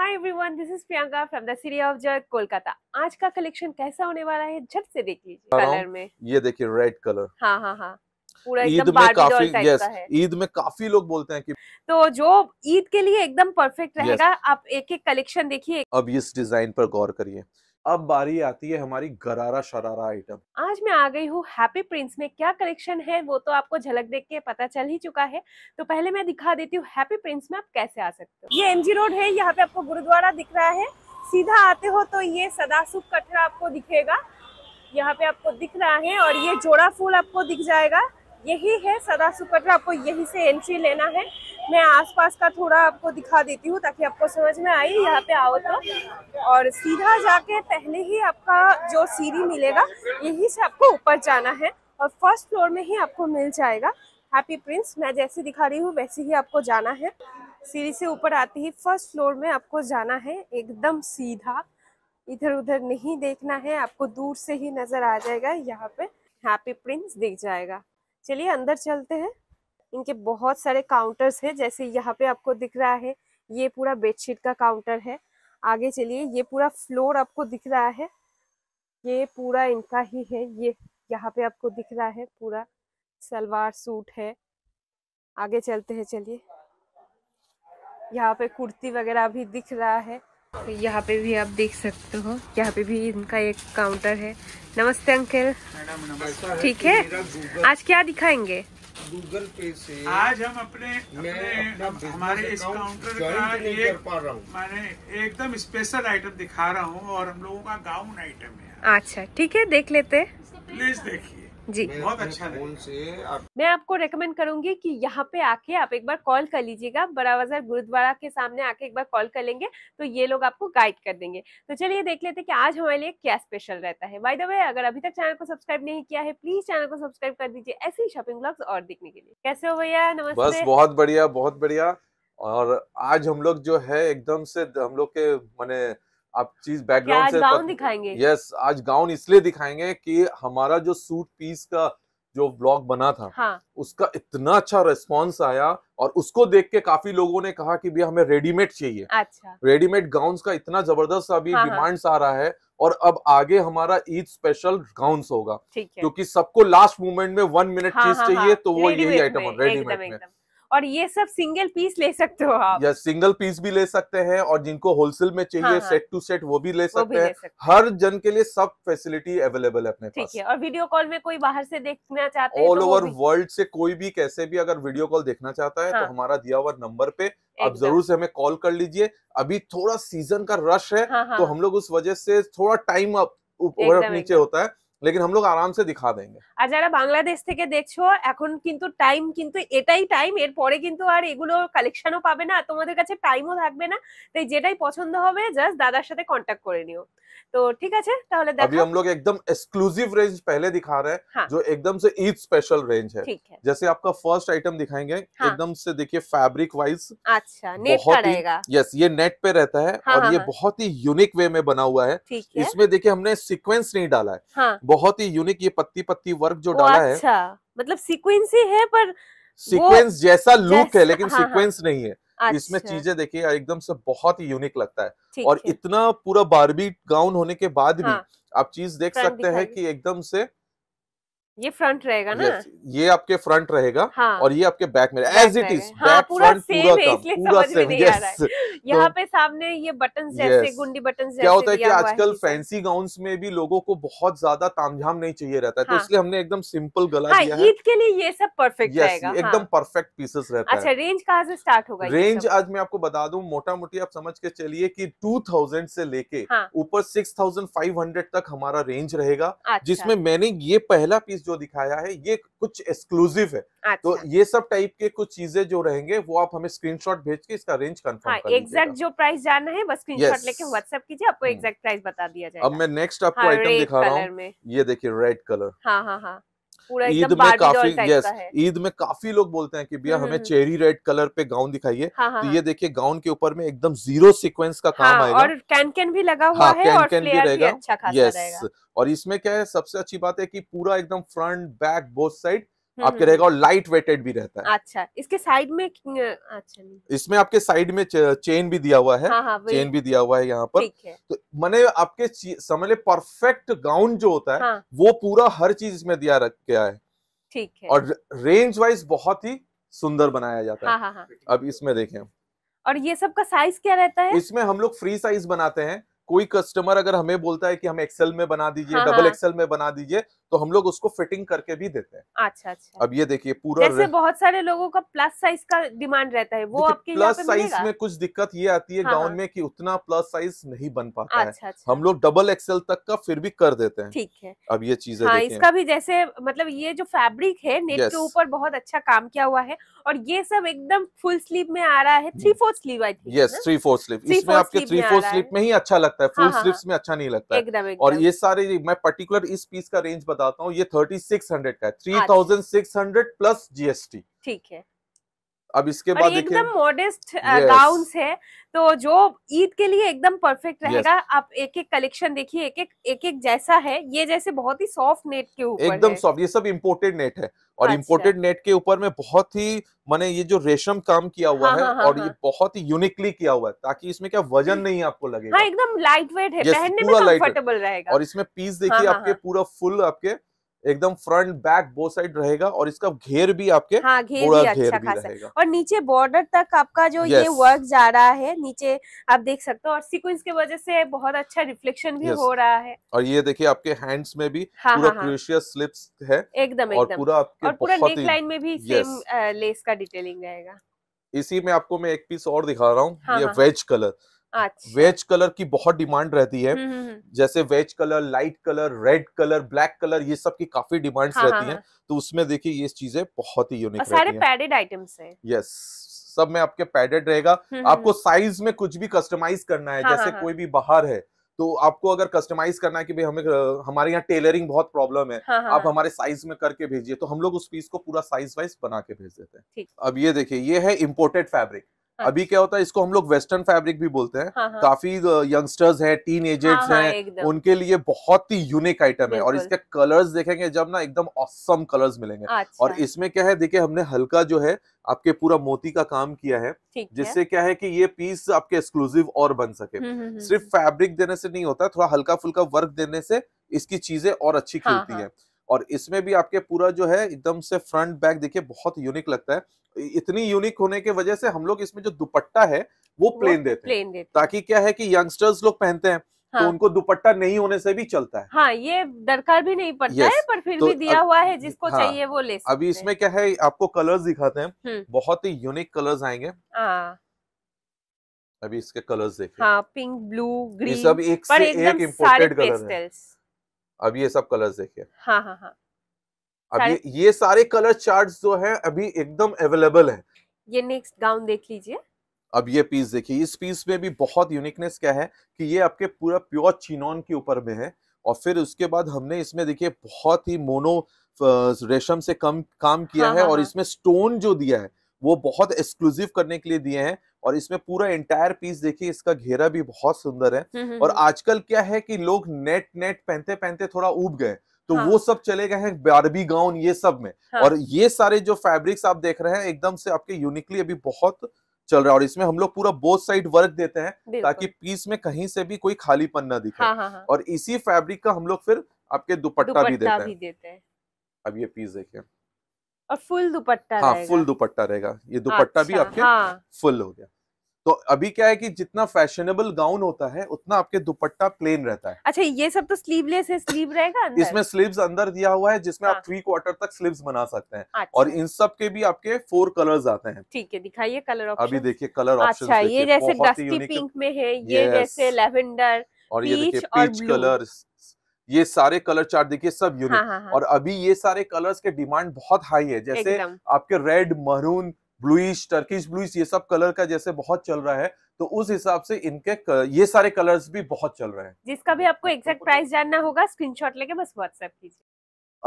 Hi everyone this is Priyanka from the city of joy Kolkata आज का collection कैसा होने वाला है झट से देख लीजिए कलर में ये देखिए रेड कलर हाँ हाँ हाँ ईद में काफी यस ईद में काफी लोग बोलते हैं कि तो जो ईद के लिए एकदम परफेक्ट रहेगा आप एक एक कलेक्शन देखिए अब इस डिजाइन पर गौर करिए अब बारी आती है हमारी गरारा शरारा आइटम आज मैं आ गई हूँ हैप्पी प्रिंस में क्या कलेक्शन है वो तो आपको झलक देख के पता चल ही चुका है तो पहले मैं दिखा देती हूँ हैप्पी प्रिंस में आप कैसे आ सकते हो ये एम रोड है यहाँ पे आपको गुरुद्वारा दिख रहा है सीधा आते हो तो ये सदासुख कटरा आपको दिखेगा यहाँ पे आपको दिख रहा है और ये जोड़ा फूल आपको दिख जाएगा यही है सदा सुपटरा आपको यही से एंट्री लेना है मैं आसपास का थोड़ा आपको दिखा देती हूँ ताकि आपको समझ में आए यहाँ पे आओ तो और सीधा जाके पहले ही आपका जो सीढ़ी मिलेगा यही से आपको ऊपर जाना है और फर्स्ट फ्लोर में ही आपको मिल जाएगा हैप्पी प्रिंस मैं जैसे दिखा रही हूँ वैसे ही आपको जाना है सीढ़ी से ऊपर आते ही फर्स्ट फ्लोर में आपको जाना है एकदम सीधा इधर उधर नहीं देखना है आपको दूर से ही नजर आ जाएगा यहाँ पे हैप्पी प्रिंस दिख जाएगा चलिए अंदर चलते हैं इनके बहुत सारे काउंटर्स हैं जैसे यहाँ पे आपको दिख रहा है ये पूरा बेडशीट का काउंटर है आगे चलिए ये पूरा फ्लोर आपको दिख रहा है ये पूरा इनका ही है ये यहाँ पे आपको दिख रहा है पूरा सलवार सूट है आगे चलते हैं चलिए यहाँ पे कुर्ती वगैरह भी दिख रहा है यहाँ पे भी आप देख सकते हो यहाँ पे भी इनका एक काउंटर है नमस्ते अंकल ठीक है आज क्या दिखाएंगे गूगल पे से आज हम अपने, अपने हमारे इस काउंटर का एक मैंने एकदम स्पेशल आइटम दिखा रहा हूँ और हम लोगों का गाउन आइटम है अच्छा ठीक है देख लेते प्लीज देखिए जी बहुत अच्छा फोन से आप... मैं आपको रेकमेंड करूंगी कि यहाँ पे आके आप एक बार कॉल कर लीजिएगा बड़ा बाजार गुरुद्वारा के सामने आके एक बार कॉल कर लेंगे तो ये लोग आपको गाइड कर देंगे तो चलिए देख लेते कि आज हमारे लिए क्या स्पेशल रहता है बाय द वे अगर अभी तक चैनल को सब्सक्राइब नहीं किया है प्लीज चैनल को सब्सक्राइब कर दीजिए ऐसे शॉपिंग ब्लॉग और देखने के लिए कैसे हो भैया नमस्ते बस बहुत बढ़िया बहुत बढ़िया और आज हम लोग जो है एकदम से हम लोग के मैंने आप चीज बैकग्राउंड से गाउन दिखाएंगे यस आज गाउन इसलिए दिखाएंगे कि हमारा जो सूट पीस का जो ब्लॉग बना था हाँ. उसका इतना अच्छा रेस्पॉन्स आया और उसको देख के काफी लोगों ने कहा कि भैया हमें रेडीमेड चाहिए अच्छा रेडीमेड गाउन का इतना जबरदस्त अभी डिमांड हाँ. हाँ। आ रहा है और अब आगे हमारा ईद स्पेशल गाउन होगा क्योंकि सबको लास्ट मोमेंट में वन मिनट हाँ, चीज हाँ, चाहिए हाँ, तो वो यही आइटम रेडीमेड में और ये सब सिंगल पीस ले सकते हो आप या सिंगल पीस भी ले सकते हैं और जिनको होलसेल में चाहिए हाँ, सेट टू सेट वो भी ले सकते हैं हर जन के लिए सब फैसिलिटी अवेलेबल है अपने ठीक है और वीडियो कॉल में कोई बाहर से देखना चाहते हैं ऑल ओवर वर्ल्ड से कोई भी कैसे भी अगर वीडियो कॉल देखना चाहता है तो हाँ। हमारा दिया हुआ नंबर पे आप जरूर से हमें कॉल कर लीजिए अभी थोड़ा सीजन का रश है हाँ, हाँ। तो हम लोग उस वजह से थोड़ा टाइम अप ऊपर नीचे होता है लेकिन हम लोग आराम से दिखा देंगे আর যারা বাংলাদেশ থেকে দেখছো এখন কিন্তু টাইম কিন্তু এটাই টাইম এর পরে কিন্তু আর এগুলো কালেকশনও পাবে না তোমাদের কাছে টাইমও থাকবে না তাই যেটাই পছন্দ হবে জাস্ট দাদার সাথে কন্টাক্ট করে নিও তো ঠিক আছে তাহলে দেখো अभी हम लोग एकदम एक्सक्लूसिव रेंज पहले दिखा रहे हैं हाँ। जो एकदम से ईद स्पेशल रेंज है ठीक है जैसे आपका फर्स्ट आइटम दिखाएंगे हाँ। एकदम से देखिए फैब्रिक वाइज अच्छा नेट का रहेगा यस ये नेट पे रहता है हाँ, और ये बहुत ही यूनिक वे में बना हुआ है इसमें देखिए हमने सीक्वेंस नहीं डाला है हां बहुत ही यूनिक ये पत्ती पत्ती वर्क जो डाला है अच्छा, मतलब सीक्वेंस ही है पर सीक्वेंस जैसा लुक है लेकिन सिक्वेंस हाँ, सीक्वेंस हाँ। नहीं है इसमें अच्छा। चीजें देखिए एकदम से बहुत ही यूनिक लगता है और है। इतना पूरा बारबी गाउन होने के बाद भी हाँ। आप चीज देख सकते हैं कि एकदम से ये फ्रंट रहेगा ना yes, ये आपके फ्रंट रहेगा हाँ, और ये आपके बैक में as it is back front पूरा काम पूरा सेम यस यहाँ तो पे सामने ये बटन जैसे yes. गुंडी बटन क्या होता है कि आजकल फैंसी गाउन्स में भी लोगों को बहुत ज्यादा तामझाम नहीं चाहिए रहता है तो हाँ। इसलिए हमने एकदम सिंपल गला हाँ, दिया है ईद के लिए ये सब परफेक्ट रहेगा एकदम परफेक्ट हाँ। पीसेस रहता अच्छा, है अच्छा रेंज कहाँ से स्टार्ट होगा रेंज आज मैं आपको बता दू मोटा मोटी आप समझ के चलिए की टू से लेके ऊपर सिक्स तक हमारा रेंज रहेगा अच्छा। जिसमें मैंने ये पहला पीस जो दिखाया है ये कुछ एक्सक्लूसिव है तो अच्छा। तो ये सब टाइप के कुछ चीजें जो रहेंगे वो आप हमें स्क्रीनशॉट भेज के इसका रेंज कंफर्म हाँ, एग्जैक्ट जो प्राइस जानना है बस स्क्रीनशॉट लेके व्हाट्सएप कीजिए आपको एग्जैक्ट हम्म। प्राइस बता दिया जाएगा अब मैं नेक्स्ट आपको आइटम हाँ, दिखा रहा हूँ ये देखिए रेड कलर हाँ हाँ हाँ ईद में काफी यस ईद में काफी लोग बोलते हैं कि भैया हम्म, हमें चेरी रेड कलर पे गाउन दिखाइए हाँ, हाँ, तो हाँ। ये देखिए गाउन के ऊपर में एकदम जीरो सीक्वेंस का काम हाँ, आएगा और कैन कैन भी लगा हुआ हाँ, है और कैन भी रहेगा यस अच्छा और इसमें क्या है सबसे अच्छी बात है कि पूरा एकदम फ्रंट बैक बोथ साइड आपके हम्म। रहेगा और लाइट वेटेड भी रहता है अच्छा इसके साइड में अच्छा इसमें आपके साइड में चेन भी दिया हुआ है हाँ, चेन हाँ, भी दिया हुआ है यहाँ पर है। तो मैंने आपके समझ ले परफेक्ट गाउन जो होता है हाँ। वो पूरा हर चीज इसमें दिया रख गया है ठीक है और रेंज वाइज बहुत ही सुंदर बनाया जाता है हाँ, हाँ, अब इसमें देखे और ये सब का साइज क्या रहता है इसमें हम लोग फ्री साइज बनाते हैं कोई कस्टमर अगर हमें बोलता है कि हम एक्सेल में बना दीजिए हाँ, डबल एक्सेल हाँ। में बना दीजिए तो हम लोग उसको फिटिंग करके भी देते हैं अच्छा अच्छा अब ये देखिए पूरा जैसे बहुत सारे लोगों का प्लस साइज का डिमांड रहता है वो आपके प्लस साइज में कुछ दिक्कत ये आती है गाउन हाँ, हाँ। में कि उतना प्लस साइज नहीं बन पाता है अच्छा, अच्छा। हम लोग डबल एक्सेल तक का फिर भी कर देते हैं ठीक है अब ये चीज है इसका भी जैसे मतलब ये जो फैब्रिक है नेट के ऊपर बहुत अच्छा काम किया हुआ है और ये सब एकदम फुल स्लीव में आ रहा है थ्री फोर्थ स्लीव आई थी यस थ्री फोर्थ स्लीव इसमें आपके थ्री फोर्थ स्लीव में ही अच्छा लगता है लगता है फुल हाँ, स्लीव्स हाँ, हाँ। में अच्छा नहीं लगता है और ये सारे मैं पर्टिकुलर इस पीस का रेंज बताता हूँ ये थर्टी सिक्स हंड्रेड का three thousand six hundred plus GST ठीक है अब इसके बाद एकदम मॉडेस्ट गाउन है तो जो ईद के लिए एकदम परफेक्ट रहेगा आप एक एक कलेक्शन देखिए एक एक एक एक जैसा है ये जैसे बहुत ही सॉफ्ट नेट के ऊपर एकदम सॉफ्ट ये सब इम्पोर्टेड नेट है और अच्छा। इम्पोर्टेड नेट के ऊपर में बहुत ही मैंने ये जो रेशम काम किया हुआ हाँ, है हाँ, हाँ और हाँ, ये बहुत ही यूनिकली किया हुआ है ताकि इसमें क्या वजन नहीं आपको लगेगा हाँ, एकदम लाइट वेट है पहनने में कंफर्टेबल रहेगा और इसमें पीस देखिए हाँ, हाँ, आपके पूरा फुल आपके एकदम फ्रंट बैक बोथ साइड रहेगा और इसका घेर भी आपके हाँ, घेर भी अच्छा घेर भी रहेगा और नीचे बॉर्डर तक आपका जो yes. ये वर्क जा रहा है नीचे आप देख सकते हो और सीक्वेंस के वजह से बहुत अच्छा रिफ्लेक्शन भी yes. हो रहा है और ये देखिए आपके हैंड्स में भी हाँ, पूरा हाँ, क्रूशियस हाँ। स्लिप्स है एकदम और पूरा आपके और पूरा नेक लाइन में भी सेम लेस का डिटेलिंग रहेगा इसी में आपको मैं एक पीस और दिखा रहा हूँ हाँ, ये वेज हाँ, कलर अच्छा। वेज कलर की बहुत डिमांड रहती है हम्म, हम्म, हम्म। जैसे beige colour light colour red colour black colour ये सब की काफी डिमांड हाँ, हाँ, रहती हाँ, हैं तो उसमें देखिए ये चीजें बहुत ही यूनिक सारे पैडेड आइटम्स है यस सब में आपके पैडेड रहेगा आपको साइज में कुछ भी कस्टमाइज करना है हाँ, जैसे हाँ, कोई भी बाहर है तो आपको अगर कस्टमाइज करना है कि भाई हमें हमारे यहाँ टेलरिंग बहुत प्रॉब्लम है हाँ, हाँ, आप हमारे साइज में करके भेजिए तो हम लोग उस पीस को पूरा साइज वाइज बना के भेज देते हैं अब ये देखिए ये है इम्पोर्टेड फैब्रिक हाँ। अभी क्या होता है इसको हम लोग वेस्टर्न फैब्रिक भी बोलते हैं हाँ, हाँ. काफी यंगस्टर्स है टीन एजेड्स हाँ, हैं उनके लिए बहुत ही यूनिक आइटम है और इसके कलर्स देखेंगे जब ना एकदम ऑसम कलर्स मिलेंगे अच्छा. और इसमें क्या है देखिए हमने हल्का जो है आपके पूरा मोती का काम किया है जिससे क्या है कि ये पीस आपके एक्सक्लूसिव और बन सके हम्म, हम्म, हम्म। सिर्फ फैब्रिक देने से नहीं होता थोड़ा हल्का फुल्का वर्क देने से इसकी चीजें और अच्छी हाँ, खिलती हाँ। है और इसमें भी आपके पूरा जो है एकदम से फ्रंट बैक देखिए बहुत यूनिक लगता है इतनी यूनिक होने के वजह से हम लोग इसमें जो दुपट्टा है वो प्लेन देते हैं ताकि क्या है कि यंगस्टर्स लोग पहनते हैं तो हाँ, तो उनको दुपट्टा नहीं होने से भी चलता है हाँ ये दरकार भी नहीं पड़ता है पर फिर तो भी दिया अब, हुआ है जिसको हाँ, चाहिए वो ले सकते अभी इसमें क्या है आपको कलर्स दिखाते हैं हम्म। बहुत ही यूनिक कलर्स आएंगे हाँ। अभी इसके कलर्स देखिए हाँ, पिंक ब्लू ग्रीन सब एक से एक इम्पोर्टेड कलर है ये सब कलर्स देखिए हाँ हाँ हाँ अब ये, ये सारे कलर चार्ट जो है अभी एकदम अवेलेबल है ये नेक्स्ट गाउन देख लीजिए अब ये पीस देखिए इस पीस में भी बहुत यूनिकनेस क्या है कि ये आपके पूरा प्योर चिनॉन के ऊपर में है और फिर उसके बाद हमने इसमें देखिए बहुत ही मोनो रेशम से कम काम किया हाँ, है हाँ, और हाँ। इसमें स्टोन जो दिया है वो बहुत एक्सक्लूसिव करने के लिए दिए हैं और इसमें पूरा एंटायर पीस देखिए इसका घेरा भी बहुत सुंदर है हम्म, हम्म, और हम्म। आजकल क्या है कि लोग नेट नेट पहनते पहनते थोड़ा उब गए तो हाँ. वो सब चले गए हैं बारबी गाउन ये सब में हाँ. और ये सारे जो फैब्रिक्स आप देख रहे हैं एकदम से आपके यूनिकली अभी बहुत चल रहा है और इसमें हम लोग पूरा बोथ साइड वर्क देते हैं ताकि पीस में कहीं से भी कोई खालीपन ना दिखे हाँ, हाँ, हाँ. और इसी फैब्रिक का हम लोग फिर आपके दुपट्टा, भी देते, देते हैं अब ये पीस देखिए और फुल दुपट्टा हाँ फुल दुपट्टा रहेगा ये दुपट्टा भी अच्छा, आपके फुल हाँ। हो गया तो अभी क्या है कि जितना फैशनेबल गाउन होता है उतना आपके दुपट्टा प्लेन रहता है अच्छा ये सब तो स्लीवलेस है स्लीव रहेगा इसमें स्लीव्स अंदर दिया हुआ है जिसमें हाँ। आप थ्री क्वार्टर तक स्लीव्स बना सकते हैं अच्छा। और इन सब के भी आपके फोर कलर्स आते हैं ठीक है दिखाइए कलर ऑप्शन अभी देखिए कलर ऑप्शन अच्छा ये जैसे डस्टी पिंक में है ये जैसे लेवेंडर और ये देखिए पीच कलर ये सारे कलर चार्ट देखिए सब यूनिक हाँ, हाँ, हाँ. और अभी ये सारे कलर्स के डिमांड बहुत हाई है जैसे आपके red maroon bluish Turkish bluish ये सब कलर का जैसे बहुत चल रहा है तो उस हिसाब से इनके ये सारे कलर्स भी बहुत चल रहे हैं जिसका भी आपको एग्जैक्ट प्राइस जानना होगा स्क्रीनशॉट लेके बस व्हाट्सएप कीजिए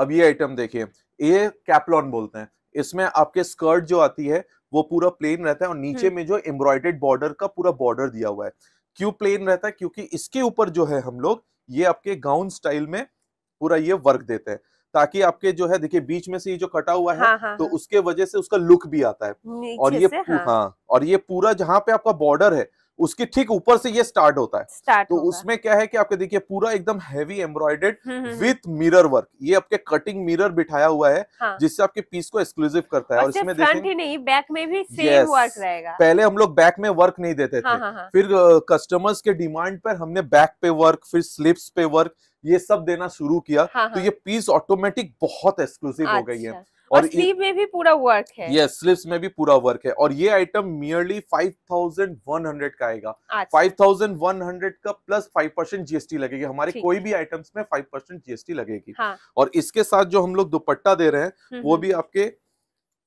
अब ये आइटम देखिए ये कैपलॉन बोलते हैं इसमें आपके स्कर्ट जो आती है वो पूरा प्लेन रहता है और नीचे हम्म। में जो एम्ब्रॉयडेड बॉर्डर का पूरा बॉर्डर दिया हुआ है क्यों प्लेन रहता है क्योंकि इसके ऊपर जो है हम लोग ये आपके गाउन स्टाइल में पूरा ये वर्क देते हैं ताकि आपके जो है देखिए बीच में से ये जो कटा हुआ है हाँ, हाँ, तो हाँ। उसके वजह से उसका लुक भी आता है और ये हाँ।, हाँ और ये पूरा जहाँ पे आपका बॉर्डर है उसके ठीक ऊपर से ये स्टार्ट होता है स्टार्ट तो उसमें क्या है कि आपके देखिए पूरा एकदम heavy embroidered with mirror work ये आपके कटिंग मिरर बिठाया हुआ है हाँ। जिससे आपके पीस को एक्सक्लूसिव करता है और, इसमें ही नहीं बैक में भी सेम वर्क रहेगा पहले हम लोग बैक में वर्क नहीं देते थे हाँ, हाँ, हाँ। फिर कस्टमर्स के डिमांड पर हमने बैक पे वर्क फिर स्लिप्स पे वर्क ये सब देना शुरू किया तो ये पीस ऑटोमेटिक बहुत एक्सक्लूसिव हो गई है अच्छा। और स्लीव में भी पूरा वर्क है यस स्लीव में भी पूरा वर्क है और ये आइटम मियरली 5100 का आएगा 5100 अच्छा। का प्लस 5 परसेंट जीएसटी लगेगी हमारे कोई भी आइटम्स में 5 परसेंट जीएसटी लगेगी हाँ. और इसके साथ जो हम लोग दुपट्टा दे रहे हैं वो भी आपके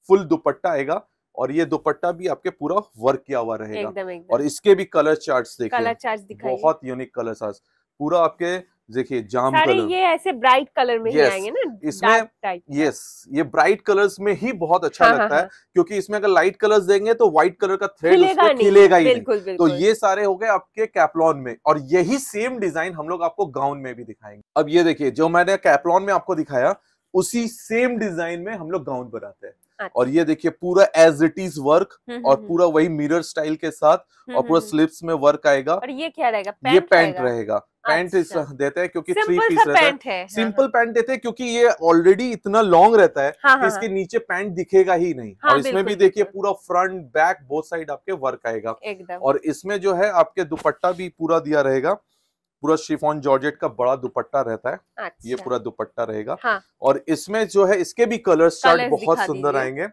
फुल दुपट्टा आएगा और ये दुपट्टा भी आपके पूरा वर्क किया हुआ रहेगा और इसके भी कलर चार्ट देखिए कलर चार्ट बहुत यूनिक कलर चार्ट पूरा आपके देखिए जाम कलर ये ऐसे ब्राइट कलर में yes, ही आएंगे ना इसमें यस ये ब्राइट कलर्स में ही बहुत अच्छा हाँ, हाँ लगता हाँ, है क्योंकि इसमें अगर लाइट कलर्स देंगे तो व्हाइट कलर का थ्रेड खिलेगा, खिलेगा ही बिल्कुल, तो बिल्कुल। तो ये सारे हो गए आपके कैपलॉन में और यही सेम डिजाइन हम लोग आपको गाउन में भी दिखाएंगे अब ये देखिए जो मैंने कैपलॉन में आपको दिखाया उसी सेम डिजाइन में हम लोग गाउन बनाते हैं अच्छा। और ये देखिए पूरा एज इट इज वर्क और पूरा वही मिरर स्टाइल के साथ और पूरा स्लिप्स में वर्क आएगा और ये क्या रहेगा ये पैंट रहेगा पैंट अच्छा। देते हैं क्योंकि थ्री पीस रहता है, सिंपल पैंट हाँ, हाँ। देते हैं क्योंकि ये ऑलरेडी इतना लॉन्ग रहता है हाँ, इसके नीचे पैंट दिखेगा ही नहीं और इसमें भी देखिए पूरा फ्रंट बैक बोथ साइड आपके वर्क आएगा और इसमें जो है आपके दुपट्टा भी पूरा दिया रहेगा पूरा शिफॉन जॉर्जेट का बड़ा दुपट्टा रहता है अच्छा। ये पूरा दुपट्टा रहेगा हाँ। और इसमें जो है इसके भी कलर चार्ट बहुत सुंदर आएंगे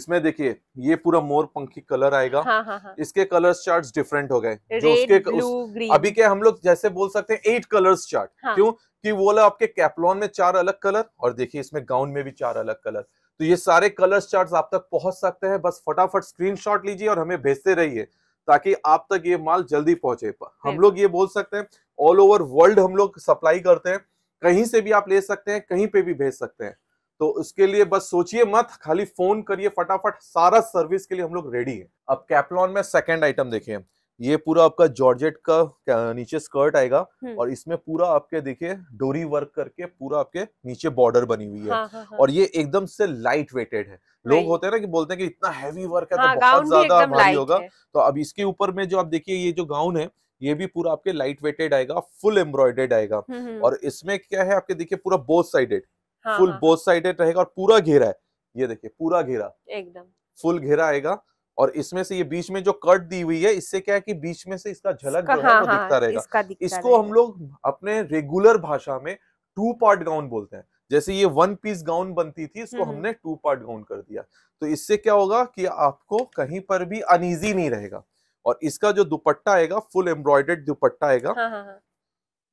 इसमें देखिए ये पूरा मोर पंखी कलर आएगा हाँ हाँ हाँ। इसके कलर चार्ट डिफरेंट हो गए जो उसके उस, अभी के हम लोग जैसे बोल सकते हैं एट कलर्स चार्ट हाँ। क्यों कि वो लोग आपके कैपलॉन में चार अलग कलर और देखिए इसमें गाउन में भी चार अलग कलर तो ये सारे कलर चार्ट आप तक पहुंच सकते हैं बस फटाफट स्क्रीनशॉट लीजिए और हमें भेजते रहिए ताकि आप तक ये माल जल्दी पहुंचे हम लोग ये बोल सकते हैं ऑल ओवर वर्ल्ड हम लोग सप्लाई करते हैं कहीं से भी आप ले सकते हैं कहीं पे भी भेज सकते हैं तो उसके लिए बस सोचिए मत खाली फोन करिए फटाफट सारा सर्विस के लिए हम लोग रेडी है अब कैपलॉन में सेकंड आइटम देखिए ये पूरा आपका जॉर्जेट का नीचे स्कर्ट आएगा हम्म। और इसमें पूरा आपके देखिए डोरी वर्क करके पूरा आपके नीचे बॉर्डर बनी हुई है हा, हा, हा। और ये एकदम से लाइट वेटेड है लोग होते हैं ना कि बोलते हैं कि इतना हैवी वर्क है तो हाँ, तो बहुत ज्यादा भारी होगा तो अब इसके ऊपर में जो आप देखिए ये जो गाउन है ये भी पूरा आपके लाइट वेटेड आएगा फुल एम्ब्रॉयडेड आएगा हम्म, हम्म। और इसमें क्या है आपके देखिए पूरा both sided full both sided रहेगा और पूरा घेरा है ये देखिए पूरा घेरा एकदम फुल घेरा आएगा और इसमें से ये बीच में जो कट दी हुई है इससे क्या है कि बीच में से इसका झलक जो है वो हाँ, हाँ, दिखता रहेगा इसको हम लोग अपने रेगुलर भाषा में टू पार्ट गाउन बोलते हैं जैसे ये वन पीस गाउन बनती थी इसको हम्म, हम्म। हमने टू पार्ट गाउन कर दिया तो इससे क्या होगा कि आपको कहीं पर भी अनइजी नहीं रहेगा और इसका जो दुपट्टा आएगा फुल एम्ब्रॉयडर्ड दुपट्टा आएगा हाँ, हाँ, हाँ।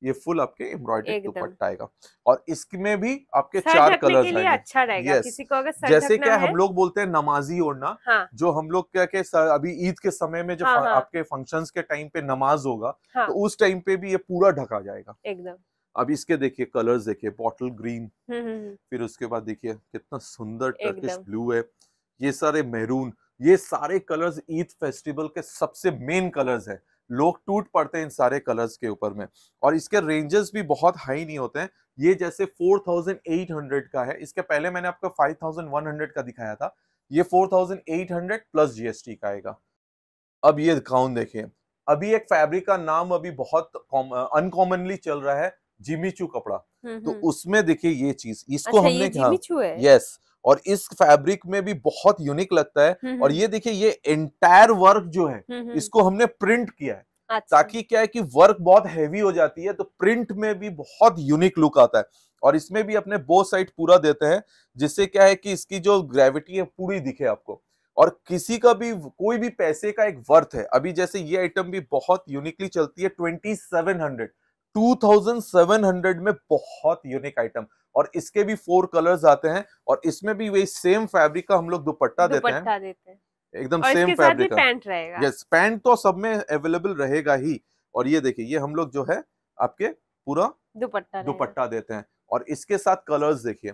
ये फुल आपके एम्ब्रॉयडर्ड दुपट्टा आएगा और इसमें भी आपके चार कलर अच्छा रहेगा yes. किसी को अगर जैसे क्या हम लोग बोलते हैं नमाजी ओढ़ना हाँ। जो हम लोग क्या के अभी ईद के समय में जब हाँ। आपके फंक्शंस के टाइम पे नमाज होगा हाँ। तो उस टाइम पे भी ये पूरा ढका जाएगा एकदम अब इसके देखिए कलर्स देखिए बॉटल ग्रीन हम्म, हम्म, हम्म। फिर उसके बाद देखिए कितना सुंदर टर्किश ब्लू है ये सारे मेहरून ये सारे कलर्स ईद फेस्टिवल के सबसे मेन कलर्स है लोग टूट पड़ते हैं इन सारे कलर्स के ऊपर में और इसके रेंजेस भी बहुत हाई नहीं होते हैं ये जैसे 4800 का है इसके पहले मैंने आपको 5100 का दिखाया था ये 4800 प्लस जीएसटी का आएगा अब ये गाउन देखिए अभी एक फैब्रिक का नाम अभी बहुत अनकॉमनली चल रहा है जिमीचू कपड़ा हम्म, तो हम्म। उसमें देखिए ये चीज इसको अच्छा, हमने कहा यस और इस फैब्रिक में भी बहुत यूनिक लगता है हम्म, और ये देखिए ये एंटायर वर्क जो है इसको हमने प्रिंट किया है अच्छा। ताकि क्या है कि वर्क बहुत हैवी हो जाती है तो प्रिंट में भी बहुत यूनिक लुक आता है और इसमें भी अपने बो साइड पूरा देते हैं जिससे क्या है कि इसकी जो ग्रेविटी है पूरी दिखे आपको और किसी का भी कोई भी पैसे का एक वर्थ है अभी जैसे ये आइटम भी बहुत यूनिकली चलती है ट्वेंटी सेवन हंड्रेड 2700 में बहुत यूनिक आइटम और इसके भी फोर कलर्स आते हैं और इसमें भी वही सेम फैब्रिक का हम लोग दुपट्टा देते हैं, देते हैं। एकदम same fabric pant yes pant तो सब में अवेलेबल रहेगा ही और ये देखिए ये हम लोग जो है आपके पूरा दुपट्टा दुपट्टा देते हैं और इसके साथ कलर्स देखिए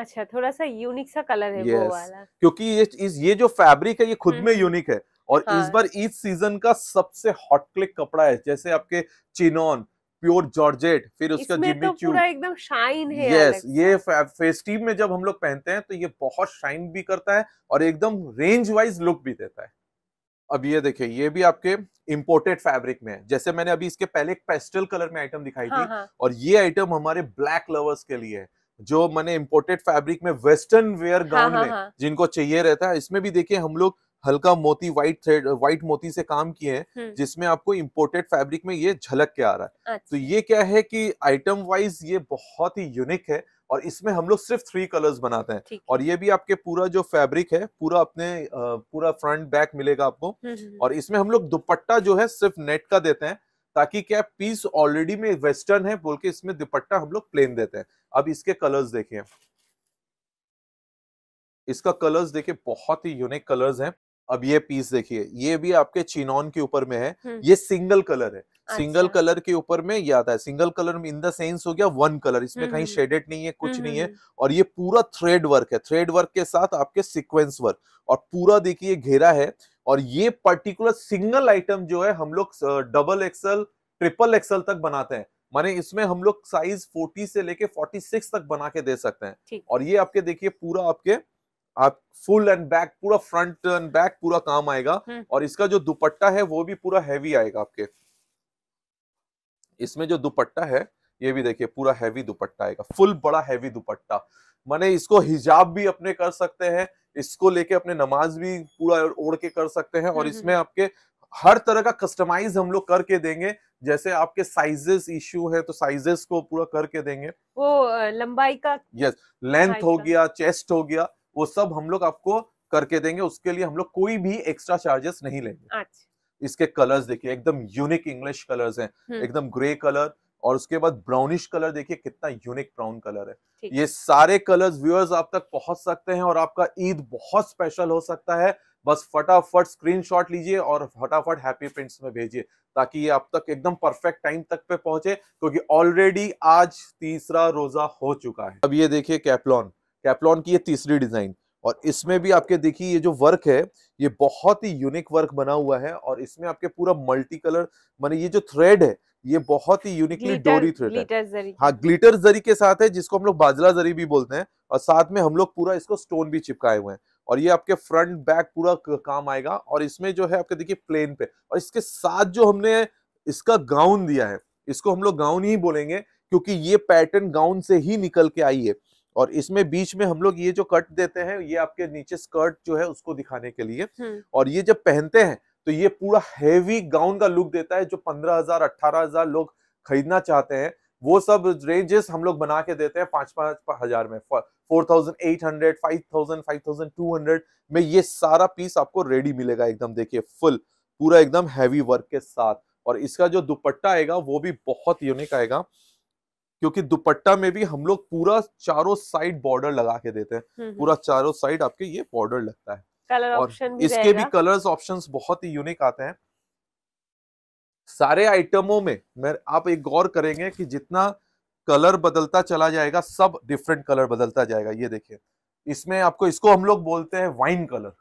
अच्छा थोड़ा सा यूनिक सा कलर है yes. वो वाला क्योंकि ये ये जो फैब्रिक है ये खुद में यूनिक हम्म। है और हाँ। इस बार ईद सीजन का सबसे हॉट क्लिक कपड़ा है जैसे आपके चिनोन प्योर जॉर्जेट फिर उसका जिमी तो एकदम शाइन है यस ये फेस्टिव में जब हम लोग पहनते हैं तो ये बहुत शाइन भी करता है और एकदम रेंज वाइज लुक भी देता है अब ये देखिए ये भी आपके इम्पोर्टेड फैब्रिक में है जैसे मैंने अभी इसके पहले एक पेस्टल कलर में आइटम दिखाई थी हाँ. हाँ। और ये आइटम हमारे ब्लैक लवर्स के लिए है जो मैंने इम्पोर्टेड फैब्रिक में वेस्टर्न वेयर गाउन में हाँ। जिनको चाहिए रहता है इसमें भी देखिए हम लोग हल्का मोती व्हाइट थ्रेड व्हाइट मोती से काम किए हैं हम्म। जिसमें आपको इम्पोर्टेड फैब्रिक में ये झलक के आ रहा है तो अच्छा। तो ये क्या है कि आइटम वाइज ये बहुत ही यूनिक है और इसमें हम लोग सिर्फ थ्री कलर्स बनाते हैं और ये भी आपके पूरा जो फैब्रिक है पूरा अपने पूरा फ्रंट बैक मिलेगा आपको हम्म, हम्म, और इसमें हम लोग दुपट्टा जो है सिर्फ नेट का देते हैं ताकि क्या पीस ऑलरेडी में वेस्टर्न है बोल के इसमें दुपट्टा हम लोग प्लेन देते हैं अब इसके कलर्स देखिए इसका कलर्स देखिए बहुत ही यूनिक कलर्स हैं अब ये पीस देखिए ये भी आपके चिनॉन के ऊपर में है हम्म। ये सिंगल कलर है अच्छा। सिंगल कलर के ऊपर में ये आता है सिंगल कलर में इन द सेंस हो गया वन कलर इसमें हम्म, कहीं शेडेड हम्म। नहीं है कुछ नहीं है और ये पूरा थ्रेड वर्क है थ्रेड वर्क के साथ आपके सिक्वेंस वर्क और पूरा देखिए घेरा है और ये पर्टिकुलर सिंगल आइटम जो है हम लोग डबल एक्सएल ट्रिपल एक्सएल तक बनाते हैं माने इसमें हम लोग साइज 40 से लेके 46 तक बना के दे सकते हैं और ये आपके देखिए पूरा आपके आप फुल एंड बैक पूरा फ्रंट एंड बैक पूरा काम आएगा हम्म। और इसका जो दुपट्टा है वो भी पूरा हैवी आएगा आपके इसमें जो दुपट्टा है ये भी देखिए पूरा हैवी दुपट्टा आएगा फुल बड़ा हैवी दुपट्टा माने इसको हिजाब भी अपने कर सकते हैं इसको लेके अपने नमाज भी पूरा ओढ़ के कर सकते हैं और हम्म, इसमें हम्म। आपके हर तरह का कस्टमाइज हम लोग करके देंगे जैसे आपके साइजेस इश्यू है तो साइजेस को पूरा करके देंगे वो लंबाई का यस लेंथ हो गया चेस्ट हो गया वो सब हम लोग आपको करके देंगे उसके लिए हम लोग कोई भी एक्स्ट्रा चार्जेस नहीं लेंगे अच्छा। इसके कलर्स देखिए एकदम यूनिक इंग्लिश कलर्स हैं हम्म। एकदम ग्रे कलर और उसके बाद ब्राउनिश कलर देखिए कितना यूनिक ब्राउन कलर है ये सारे कलर्स व्यूअर्स आप तक पहुंच सकते हैं और आपका ईद बहुत स्पेशल हो सकता है बस फटाफट स्क्रीनशॉट लीजिए और फटाफट हैप्पी प्रिंट्स में भेजिए ताकि ये आप तक एकदम परफेक्ट टाइम तक पे पहुंचे क्योंकि ऑलरेडी आज तीसरा रोजा हो चुका है अब ये देखिए कैपलॉन कैपलॉन की ये तीसरी डिजाइन और इसमें भी आपके देखिए ये जो वर्क है ये बहुत ही यूनिक वर्क बना हुआ है और इसमें आपके पूरा मल्टी कलर माने ये जो थ्रेड है ये बहुत ही यूनिकली डोरी थ्रेड है हाँ ग्लिटर जरी के साथ है जिसको हम लोग बाजला जरी भी बोलते हैं और साथ में हम लोग पूरा इसको स्टोन भी चिपकाए हुए हैं और ये आपके फ्रंट बैक पूरा काम आएगा और इसमें जो है आपके देखिए प्लेन पे और इसके साथ जो हमने इसका गाउन दिया है इसको हम लोग गाउन ही बोलेंगे क्योंकि ये पैटर्न गाउन से ही निकल के आई है और इसमें बीच में हम लोग ये जो कट देते हैं ये आपके नीचे स्कर्ट जो है उसको दिखाने के लिए हम्म। और ये जब पहनते हैं तो ये पूरा हैवी गाउन का लुक देता है जो पंद्रह हजार अट्ठारह हजार लोग खरीदना चाहते हैं वो सब रेंजेस हम लोग बना के देते हैं पांच पांच हजार में four thousand eight hundred five thousand five thousand two hundred में ये सारा पीस आपको रेडी मिलेगा एकदम देखिए फुल पूरा एकदम हैवी वर्क के साथ और इसका जो दुपट्टा आएगा वो भी बहुत यूनिक आएगा क्योंकि दुपट्टा में भी हम लोग पूरा चारों साइड बॉर्डर लगा के देते हैं हम्म, हम्म। पूरा चारों साइड आपके ये बॉर्डर लगता है कलर भी इसके भी कलर्स ऑप्शंस बहुत ही यूनिक आते हैं सारे आइटमों में मैं आप एक गौर करेंगे कि जितना कलर बदलता चला जाएगा सब डिफरेंट कलर बदलता जाएगा ये देखिए इसमें आपको इसको हम लोग बोलते हैं वाइन कलर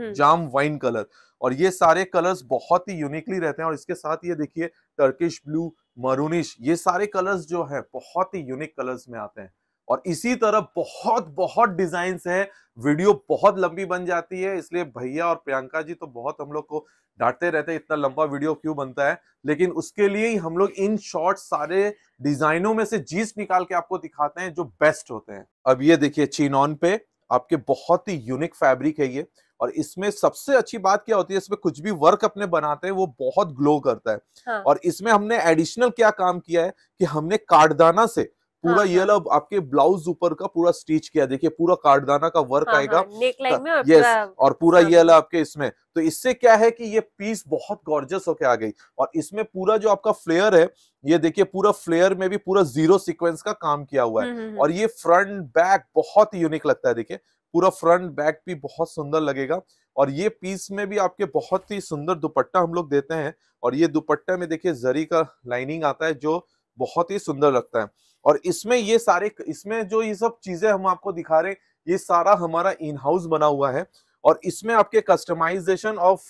हम्म। जाम वाइन कलर और ये सारे कलर्स बहुत ही यूनिकली रहते हैं और इसके साथ ये देखिए टर्किश ब्लू मरूनिश ये सारे कलर्स जो है बहुत ही यूनिक कलर्स में आते हैं और इसी तरह बहुत बहुत डिजाइन है वीडियो बहुत लंबी बन जाती है इसलिए भैया और प्रियंका जी तो बहुत हम लोग को डांटते रहते हैं इतना लंबा वीडियो क्यों बनता है लेकिन उसके लिए ही हम लोग इन शॉर्ट सारे डिजाइनों में से जीस निकाल के आपको दिखाते हैं जो बेस्ट होते हैं अब ये देखिए चीन ऑन पे आपके बहुत ही यूनिक फैब्रिक है ये और इसमें सबसे अच्छी बात क्या होती है इसमें कुछ भी वर्क अपने बनाते हैं वो बहुत ग्लो करता है हाँ। और इसमें हमने एडिशनल क्या काम किया है कि हमने कार्डदाना से पूरा हाँ, येलो हाँ, आपके ब्लाउज ऊपर का पूरा स्टिच किया देखिए पूरा कार्डदाना का वर्क हाँ, आएगा हाँ, में और यस और पूरा हाँ, ये आपके इसमें तो इससे क्या है कि ये पीस बहुत गॉर्जस होके आ गई और इसमें पूरा जो आपका फ्लेयर है ये देखिए पूरा फ्लेयर में भी पूरा जीरो सीक्वेंस का काम किया हुआ है हम्म, हम्म, हम्म। और ये फ्रंट बैक बहुत ही यूनिक लगता है देखिये पूरा फ्रंट बैक भी बहुत सुंदर लगेगा और ये पीस में भी आपके बहुत ही सुंदर दुपट्टा हम लोग देते हैं और ये दुपट्टे में देखिए जरी का लाइनिंग आता है जो बहुत ही सुंदर लगता है और इसमें ये सारे इसमें जो ये सब चीजें हम आपको दिखा रहे ये सारा हमारा इन हाउस बना हुआ है और इसमें आपके कस्टमाइजेशन ऑफ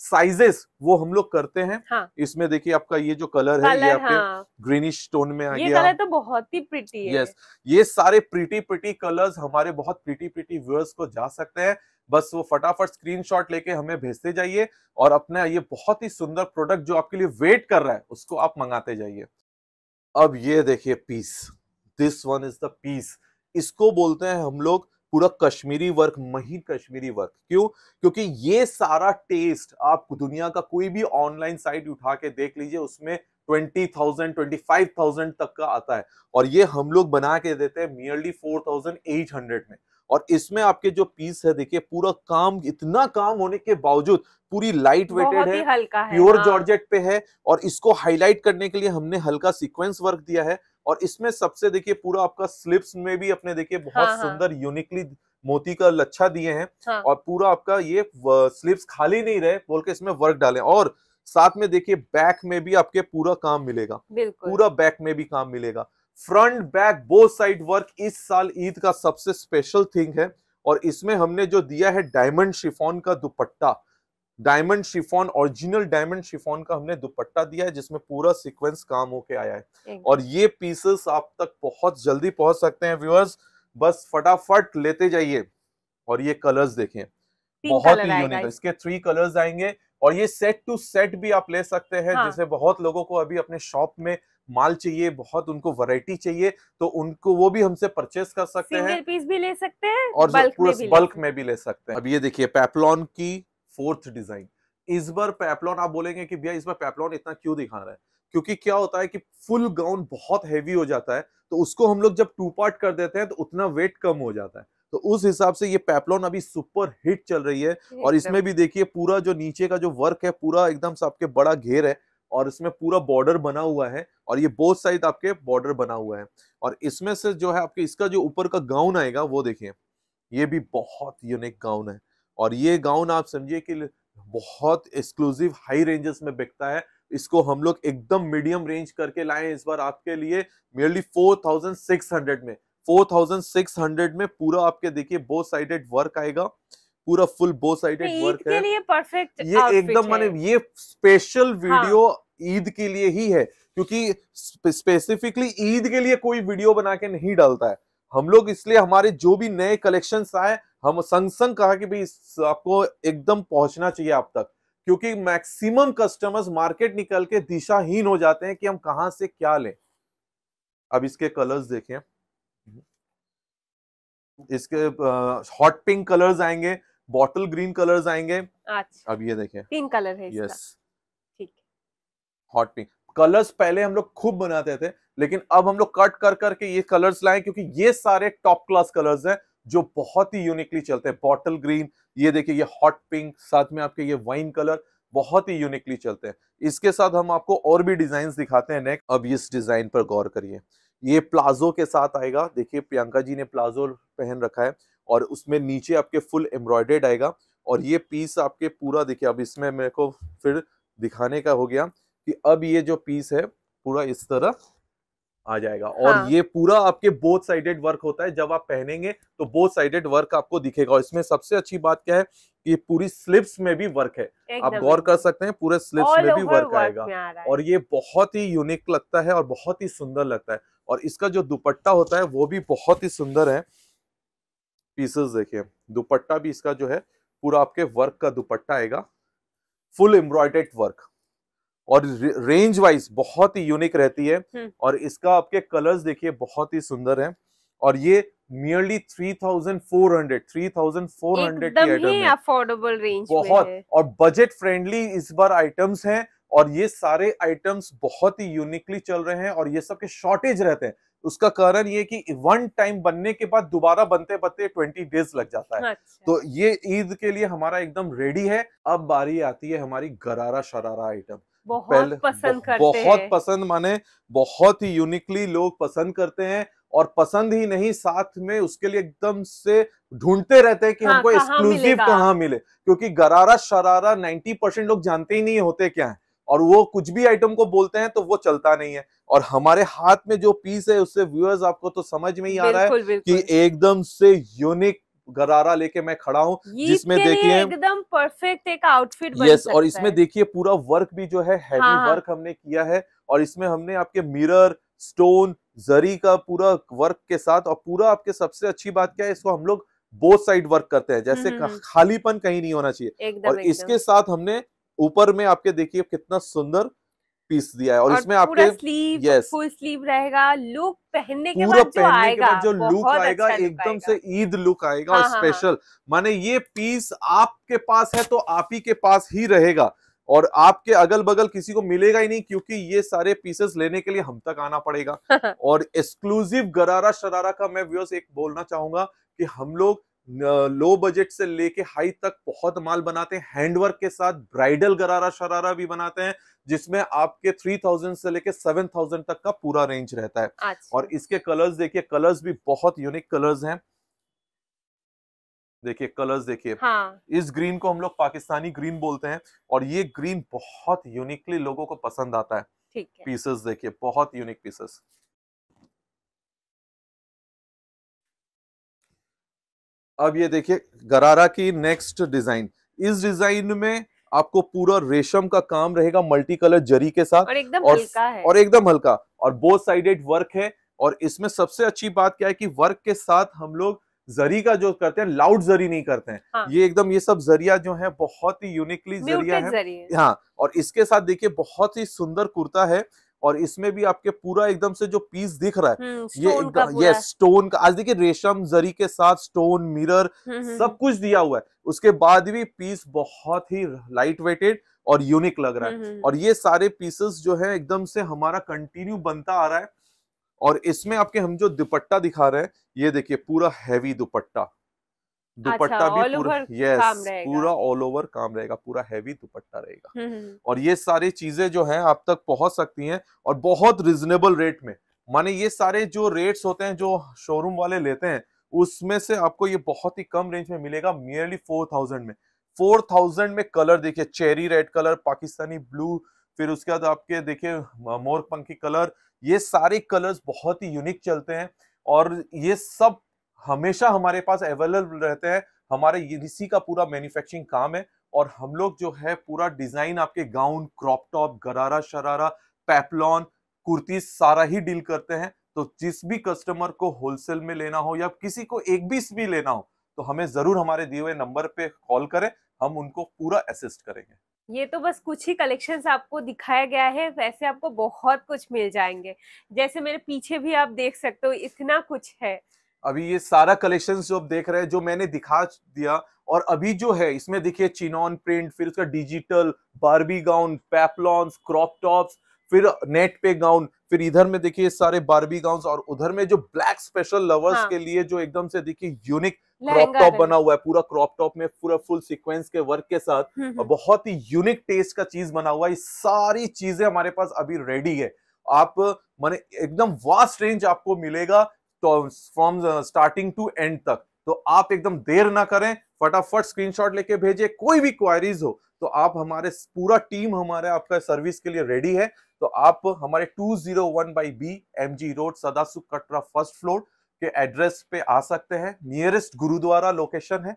साइजेस वो हम लोग करते हैं हाँ. इसमें देखिए आपका ये जो कलर, कलर है ये आपके हाँ. ग्रीनिश टोन में आ ये गया ये कलर तो बहुत ही प्रिटी है यस ये सारे प्रिटी प्रिटी कलर्स हमारे बहुत प्रिटी प्रिटी व्यूअर्स को जा सकते हैं बस वो फटाफट स्क्रीनशॉट लेके हमें भेजते जाइए और अपना ये बहुत ही सुंदर प्रोडक्ट जो आपके लिए वेट कर रहा है उसको आप मंगाते जाइए अब ये देखिए piece this one is the piece इसको बोलते हैं हम लोग पूरा कश्मीरी वर्क महीन कश्मीरी वर्क क्यों क्योंकि ये सारा टेस्ट आप दुनिया का कोई भी ऑनलाइन साइट उठा के देख लीजिए उसमें twenty thousand twenty five thousand तक का आता है और ये हम लोग बना के देते हैं merely four thousand eight hundred में और इसमें आपके जो पीस है देखिए पूरा काम इतना काम होने के बावजूद पूरी लाइट वेटेड है, है प्योर हाँ। जॉर्जेट पे है और इसको हाईलाइट करने के लिए हमने हल्का सीक्वेंस वर्क दिया है और इसमें सबसे देखिए पूरा आपका स्लिप्स में भी अपने देखिए बहुत हाँ, हाँ। सुंदर यूनिकली मोती का लच्छा दिए हैं हाँ। और पूरा आपका ये स्लिप्स खाली नहीं रहे बोल के इसमें वर्क डालें और साथ में देखिए बैक में भी आपके पूरा काम मिलेगा पूरा बैक में भी काम मिलेगा front back both side work इस साल ईद का सबसे स्पेशल थिंग है और इसमें हमने जो दिया है डायमंड शिफॉन का dupatta diamond chiffon original diamond chiffon का हमने दुपट्टा दिया है जिसमें पूरा सीक्वेंस काम होके आया है और ये पीसेस आप तक बहुत जल्दी पहुंच सकते हैं व्यूअर्स बस फटाफट लेते जाइए और ये कलर्स देखें बहुत ही यूनिक है इसके थ्री कलर्स आएंगे और ये सेट टू सेट भी आप ले सकते हैं हाँ। जैसे बहुत लोगों को अभी अपने शॉप में माल चाहिए बहुत उनको वैरायटी चाहिए तो उनको वो भी हमसे परचेस कर सकते हैं पीस भी ले सकते हैं और बल्क में भी बल्क में भी ले सकते हैं अब ये देखिए पेपलॉन की फोर्थ डिजाइन इस बार पैपलॉन आप बोलेंगे कि भैया इस बार पैपलॉन इतना क्यों दिखा रहा है क्योंकि क्या होता है कि फुल गाउन बहुत हैवी हो जाता है तो उसको हम लोग जब टू पार्ट कर देते हैं तो उतना वेट कम हो जाता है तो उस हिसाब से ये पैपलॉन अभी सुपर हिट चल रही है और इसमें भी देखिए पूरा जो नीचे का जो वर्क है पूरा एकदम सबके बड़ा घेर है और इसमें पूरा बॉर्डर बना हुआ है और ये बोथ साइड आपके बॉर्डर बना हुआ है और इसमें से जो है आपके इसका जो ऊपर का गाउन आएगा वो देखिए ये भी बहुत यूनिक गाउन है और ये गाउन आप समझिए कि बहुत एक्सक्लूसिव हाई रेंजेस में बिकता है इसको हम लोग एकदम मीडियम रेंज करके लाए इस बार आपके लिए मेयरली 4600 में 4600 में पूरा आपके देखिए बो साइडेड वर्क आएगा पूरा फुल बो साइडेड वर्क के है लिए परफेक्ट ये एकदम माने ये स्पेशल वीडियो हाँ। ईद के लिए ही है क्योंकि स्पेसिफिकली ईद के लिए कोई वीडियो बना के नहीं डालता है हम लोग इसलिए हमारे जो भी नए कलेक्शन आए हम संग संग कहा कि भाई आपको एकदम पहुंचना चाहिए आप तक क्योंकि मैक्सिमम कस्टमर्स मार्केट निकल के दिशाहीन हो जाते हैं कि हम कहां से क्या लें अब इसके कलर्स देखें इसके हॉट पिंक कलर्स आएंगे बॉटल ग्रीन कलर्स आएंगे अच्छा। अब ये देखें तीन कलर है यस ठीक हॉट पिंक कलर्स पहले हम लोग खूब बनाते थे लेकिन अब हम लोग कट कर करके ये कलर्स लाए क्योंकि ये सारे टॉप क्लास कलर्स हैं जो बहुत ही यूनिकली चलते हैं बॉटल ग्रीन ये देखिए ये हॉट पिंक साथ में आपके ये वाइन कलर बहुत ही यूनिकली चलते हैं इसके साथ हम आपको और भी डिजाइन दिखाते हैं नेक्स्ट अब इस डिजाइन पर गौर करिए ये प्लाजो के साथ आएगा देखिए प्रियंका जी ने प्लाजो पहन रखा है और उसमें नीचे आपके फुल एम्ब्रॉयडेड आएगा और ये पीस आपके पूरा देखिए अब इसमें मेरे को फिर दिखाने का हो गया कि अब ये जो पीस है पूरा इस तरह आ जाएगा और हाँ. ये पूरा आपके बोथ साइडेड वर्क होता है जब आप पहनेंगे तो बोथ साइडेड वर्क आपको दिखेगा इसमें सबसे अच्छी बात क्या है कि पूरी स्लिप्स में भी वर्क है आप गौर कर सकते हैं पूरे स्लिप्स में भी वर्क आएगा और ये बहुत ही यूनिक लगता है और बहुत ही सुंदर लगता है और इसका जो दुपट्टा होता है वो भी बहुत ही सुंदर है पीसेस देखिए दुपट्टा भी इसका जो है पूरा आपके वर्क का दुपट्टा आएगा फुल एम्ब्रॉयडेड वर्क और रेंज वाइज बहुत ही यूनिक रहती है हम्म। और इसका आपके कलर्स देखिए बहुत ही सुंदर है और ये मियरली फोर हंड्रेड की आइटम अफोर्डेबल रेंज बहुत और बजट फ्रेंडली इस बार आइटम्स हैं और ये सारे आइटम्स बहुत ही यूनिकली चल रहे हैं और ये सब के शॉर्टेज रहते हैं उसका कारण ये कि वन टाइम बनने के बाद दोबारा बनते बनते ट्वेंटी डेज लग जाता है अच्छा। तो ये ईद के लिए हमारा एकदम रेडी है अब बारी आती है हमारी गरारा शरारा आइटम बहुत पसंद करते बहुत हैं। पसंद माने बहुत ही यूनिकली लोग पसंद करते हैं और पसंद ही नहीं साथ में उसके लिए एकदम से ढूंढते रहते हैं कि हाँ, हमको एक्सक्लूसिव कहाँ मिले क्योंकि गरारा शरारा 90 परसेंट लोग जानते ही नहीं होते क्या है और वो कुछ भी आइटम को बोलते हैं तो वो चलता नहीं है और हमारे हाथ में जो पीस है उससे व्यूअर्स आपको तो समझ में ही आ रहा है कि एकदम से यूनिक गरारा लेके मैं खड़ा हूँ जिसमें देखिए एकदम परफेक्ट एक आउटफिट यस और इसमें देखिए पूरा वर्क भी जो है हैवी हाँ। वर्क हाँ। हमने किया है और इसमें हमने आपके मिरर स्टोन जरी का पूरा वर्क के साथ और पूरा आपके सबसे अच्छी बात क्या है इसको हम लोग बोथ साइड वर्क करते हैं जैसे हम्म, हम्म। खालीपन कहीं नहीं होना चाहिए और इसके साथ हमने ऊपर में आपके देखिए कितना सुंदर पीस दिया है और, और इसमें आपके स्लीव यस फुल स्लीव रहेगा लुक पहनने के बाद जो आएगा के जो लुक अच्छा आएगा अच्छा एकदम से ईद लुक आएगा हाँ, और स्पेशल हाँ, हाँ. हाँ। माने ये पीस आपके पास है तो आप ही के पास ही रहेगा और आपके अगल बगल किसी को मिलेगा ही नहीं क्योंकि ये सारे पीसेस लेने के लिए हम तक आना पड़ेगा और एक्सक्लूसिव गरारा शरारा का मैं व्यूअर्स एक बोलना चाहूंगा कि हम लोग लो बजट से लेके हाई तक बहुत माल बनाते हैं हैंडवर्क के साथ ब्राइडल गरारा शरारा भी बनाते हैं जिसमें आपके 3000 से लेके 7000 तक का पूरा रेंज रहता है अच्छा। और इसके कलर्स देखिए कलर्स भी बहुत यूनिक कलर्स हैं देखिए कलर्स देखिए हाँ। इस ग्रीन को हम लोग पाकिस्तानी ग्रीन बोलते हैं और ये ग्रीन बहुत यूनिकली लोगों को पसंद आता है पीसेस देखिए बहुत यूनिक पीसेस अब ये देखिए गरारा की नेक्स्ट डिजाइन इस डिजाइन में आपको पूरा रेशम का काम रहेगा मल्टी कलर जरी के साथ और एकदम और, हल्का है और एकदम हल्का और बोथ साइडेड वर्क है और इसमें सबसे अच्छी बात क्या है कि वर्क के साथ हम लोग जरी का जो करते हैं लाउड जरी नहीं करते हैं हाँ। ये एकदम ये सब जरिया जो है बहुत ही यूनिकली जरिया है, है हाँ और इसके साथ देखिए बहुत ही सुंदर कुर्ता है और इसमें भी आपके पूरा एकदम से जो पीस दिख रहा है हम्म, ये एकदम ये स्टोन का आज देखिए रेशम जरी के साथ स्टोन हम्म, मिरर हम्म, सब कुछ दिया हुआ है उसके बाद भी पीस बहुत ही लाइट वेटेड और यूनिक लग रहा है और ये सारे पीसेस जो है एकदम से हमारा कंटिन्यू बनता आ रहा है और इसमें आपके हम जो दुपट्टा दिखा रहे हैं ये देखिए पूरा हैवी दुपट्टा दुपट्टा अच्छा, भी पूरा यस पूरा ऑल ओवर काम रहेगा पूरा हैवी दुपट्टा रहेगा हम्म, हम्म, हम्म। और ये सारी चीजें जो है आप तक पहुंच सकती हैं और बहुत रिजनेबल रेट में माने ये सारे जो रेट्स होते हैं जो शोरूम वाले लेते हैं उसमें से आपको ये बहुत ही कम रेंज में मिलेगा मियरली फोर थाउजेंड में फोर थाउजेंड में कलर देखिये cherry red colour Pakistani blue फिर उसके बाद आपके देखिये मोर पंखी कलर ये सारे कलर्स बहुत ही यूनिक चलते हैं और ये सब हमेशा हमारे पास अवेलेबल रहते हैं हमारे इसी का पूरा मैन्युफैक्चरिंग काम है और हम लोग जो है पूरा डिजाइन आपके गाउन क्रॉप टॉप गरारा शरारा पैपलॉन कुर्ती सारा ही डील करते हैं तो जिस भी कस्टमर को होलसेल में लेना हो या किसी को एक बीस भी लेना हो तो हमें जरूर हमारे दिए हुए नंबर पे कॉल करें हम उनको पूरा असिस्ट करेंगे ये तो बस कुछ ही कलेक्शंस आपको दिखाया गया है वैसे आपको बहुत कुछ मिल जाएंगे जैसे मेरे पीछे भी आप देख सकते हो इतना कुछ है अभी ये सारा कलेक्शन जो आप देख रहे हैं जो मैंने दिखा दिया और अभी जो है इसमें देखिए चिनॉन प्रिंट फिर उसका digital Barbie gown peplums crop tops फिर नेट पे गाउन फिर इधर में देखिए सारे बारबी गाउन और उधर में जो ब्लैक स्पेशल लवर्स हाँ। के लिए जो एकदम से देखिए यूनिक क्रॉप टॉप बना हुआ है पूरा क्रॉप टॉप में पूरा फुल सीक्वेंस के वर्क के साथ हम्म, हम्म। और बहुत ही यूनिक टेस्ट का चीज बना हुआ है सारी चीजें हमारे पास अभी रेडी है आप माने एकदम वास्ट रेंज आपको मिलेगा तो फ्रॉम स्टार्टिंग टू एंड तक तो आप एकदम देर ना करें फटाफट स्क्रीनशॉट लेके भेजे कोई भी क्वारीज हो तो आप हमारे पूरा टीम हमारे आपका सर्विस के लिए रेडी है तो आप हमारे two zero one by B M G road Sadasukh Katra first floor के एड्रेस पे आ सकते हैं नियरेस्ट गुरुद्वारा लोकेशन है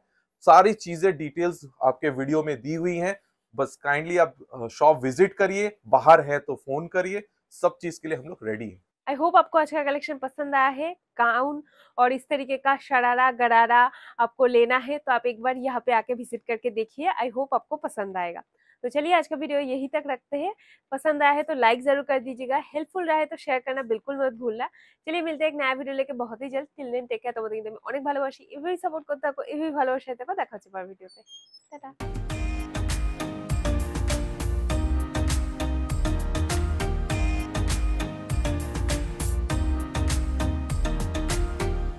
सारी चीजें डिटेल्स आपके वीडियो में दी हुई हैं बस काइंडली आप शॉप विजिट करिए बाहर है तो फोन करिए सब चीज के लिए हम लोग रेडी हैं आई होप आपको आज का कलेक्शन पसंद आया है गाउन और इस तरीके का शरारा गरारा आपको लेना है तो आप एक बार यहाँ पे आके विजिट करके देखिए आई होप आपको पसंद आएगा तो चलिए आज का वीडियो यही तक रखते हैं पसंद आया है तो लाइक ज़रूर कर दीजिएगा हेल्पफुल रहा है तो शेयर करना बिल्कुल मत भूलना चलिए मिलते हैं एक नया वीडियो लेके बहुत ही जल्द तिल दिन टेक तो তোমাদের কিন্তু আমি অনেক ভালোবাসি এভাবেই भी করতে देखा এভাবেই ভালোবাসা থাকো দেখা হচ্ছে